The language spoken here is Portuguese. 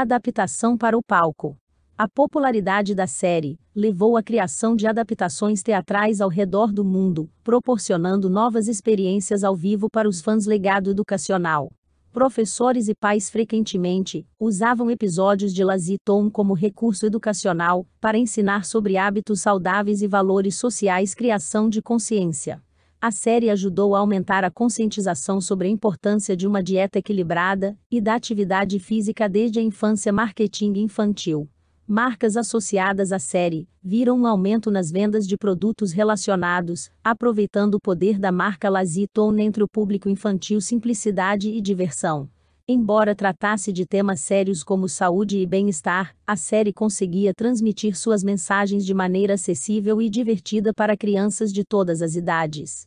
Adaptação para o palco. A popularidade da série levou à criação de adaptações teatrais ao redor do mundo, proporcionando novas experiências ao vivo para os fãs legado educacional. Professores e pais frequentemente usavam episódios de Lazy Tom como recurso educacional para ensinar sobre hábitos saudáveis e valores sociais, criação de consciência. A série ajudou a aumentar a conscientização sobre a importância de uma dieta equilibrada e da atividade física desde a infância. Marketing infantil. Marcas associadas à série viram um aumento nas vendas de produtos relacionados, aproveitando o poder da marca Lazitone entre o público infantil simplicidade e diversão. Embora tratasse de temas sérios como saúde e bem-estar, a série conseguia transmitir suas mensagens de maneira acessível e divertida para crianças de todas as idades.